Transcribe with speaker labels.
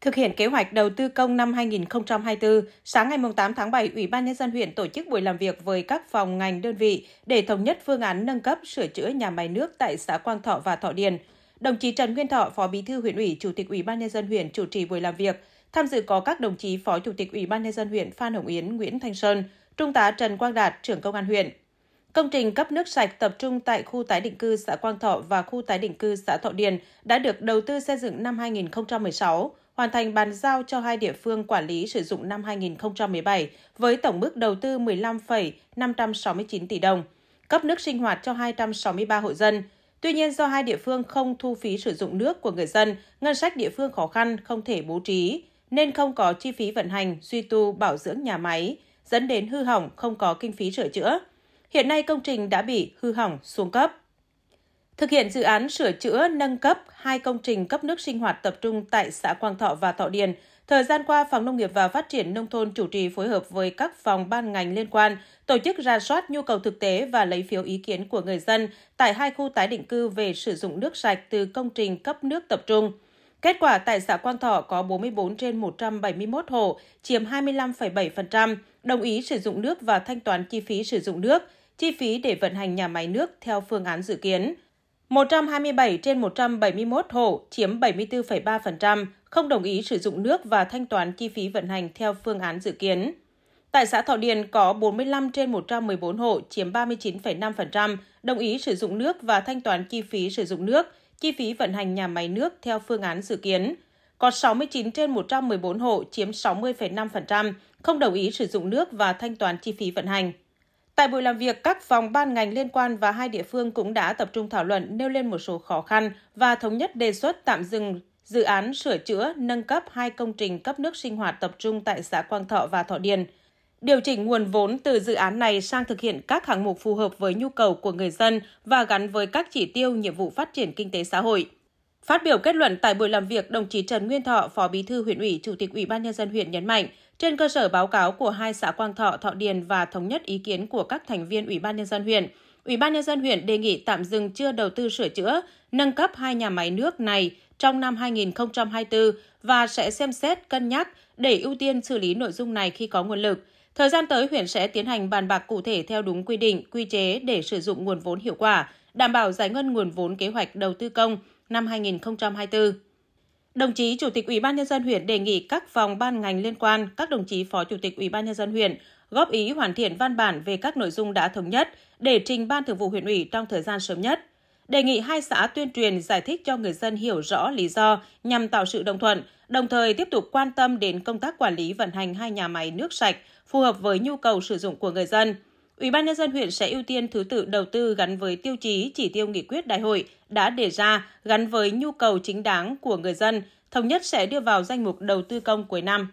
Speaker 1: Thực hiện kế hoạch đầu tư công năm 2024, sáng ngày 8 tháng 7, Ủy ban Nhân dân huyện tổ chức buổi làm việc với các phòng ngành đơn vị để thống nhất phương án nâng cấp sửa chữa nhà máy nước tại xã Quang Thọ và Thọ Điền. Đồng chí Trần Nguyên Thọ, Phó Bí thư huyện ủy, Chủ tịch Ủy ban Nhân dân huyện chủ trì buổi làm việc. Tham dự có các đồng chí Phó Chủ tịch Ủy ban Nhân dân huyện Phan Hồng Yến, Nguyễn Thanh Sơn, Trung tá Trần Quang Đạt, trưởng công an huyện. Công trình cấp nước sạch tập trung tại khu tái định cư xã Quang Thọ và khu tái định cư xã Thọ Điền đã được đầu tư xây dựng năm 2016 hoàn thành bàn giao cho hai địa phương quản lý sử dụng năm 2017 với tổng mức đầu tư 15,569 tỷ đồng, cấp nước sinh hoạt cho 263 hộ dân. Tuy nhiên do hai địa phương không thu phí sử dụng nước của người dân, ngân sách địa phương khó khăn không thể bố trí nên không có chi phí vận hành, duy tu bảo dưỡng nhà máy, dẫn đến hư hỏng không có kinh phí sửa chữa. Hiện nay công trình đã bị hư hỏng xuống cấp. Thực hiện dự án sửa chữa nâng cấp hai công trình cấp nước sinh hoạt tập trung tại xã Quang Thọ và Thọ Điền, thời gian qua Phòng Nông nghiệp và Phát triển nông thôn chủ trì phối hợp với các phòng ban ngành liên quan tổ chức ra soát nhu cầu thực tế và lấy phiếu ý kiến của người dân tại hai khu tái định cư về sử dụng nước sạch từ công trình cấp nước tập trung. Kết quả tại xã Quang Thọ có 44 trên 171 hộ, chiếm 25,7%, đồng ý sử dụng nước và thanh toán chi phí sử dụng nước, chi phí để vận hành nhà máy nước theo phương án dự kiến. 127 trên 171 hộ chiếm 74,3% không đồng ý sử dụng nước và thanh toán chi phí vận hành theo phương án dự kiến. Tại xã Thọ Điền có 45 trên 114 hộ chiếm 39,5% đồng ý sử dụng nước và thanh toán chi phí sử dụng nước, chi phí vận hành nhà máy nước theo phương án dự kiến. Có 69 trên 114 hộ chiếm 60,5% không đồng ý sử dụng nước và thanh toán chi phí vận hành. Tại buổi làm việc, các phòng ban ngành liên quan và hai địa phương cũng đã tập trung thảo luận nêu lên một số khó khăn và thống nhất đề xuất tạm dừng dự án sửa chữa, nâng cấp hai công trình cấp nước sinh hoạt tập trung tại xã Quang Thọ và Thọ Điền, điều chỉnh nguồn vốn từ dự án này sang thực hiện các hạng mục phù hợp với nhu cầu của người dân và gắn với các chỉ tiêu nhiệm vụ phát triển kinh tế xã hội. Phát biểu kết luận tại buổi làm việc, đồng chí Trần Nguyên Thọ, Phó Bí thư huyện ủy, Chủ tịch Ủy ban nhân dân huyện nhấn mạnh, trên cơ sở báo cáo của hai xã Quang Thọ, Thọ Điền và thống nhất ý kiến của các thành viên Ủy ban nhân dân huyện, Ủy ban nhân dân huyện đề nghị tạm dừng chưa đầu tư sửa chữa, nâng cấp hai nhà máy nước này trong năm 2024 và sẽ xem xét cân nhắc để ưu tiên xử lý nội dung này khi có nguồn lực. Thời gian tới, huyện sẽ tiến hành bàn bạc cụ thể theo đúng quy định, quy chế để sử dụng nguồn vốn hiệu quả, đảm bảo giải ngân nguồn vốn kế hoạch đầu tư công năm 2024. Đồng chí Chủ tịch Ủy ban nhân dân huyện đề nghị các phòng ban ngành liên quan, các đồng chí Phó Chủ tịch Ủy ban nhân dân huyện góp ý hoàn thiện văn bản về các nội dung đã thống nhất để trình Ban Thường vụ huyện ủy trong thời gian sớm nhất. Đề nghị hai xã tuyên truyền giải thích cho người dân hiểu rõ lý do nhằm tạo sự đồng thuận, đồng thời tiếp tục quan tâm đến công tác quản lý vận hành hai nhà máy nước sạch phù hợp với nhu cầu sử dụng của người dân – Ủy ban nhân dân huyện sẽ ưu tiên thứ tự đầu tư gắn với tiêu chí chỉ tiêu nghị quyết đại hội đã đề ra gắn với nhu cầu chính đáng của người dân, thống nhất sẽ đưa vào danh mục đầu tư công cuối năm.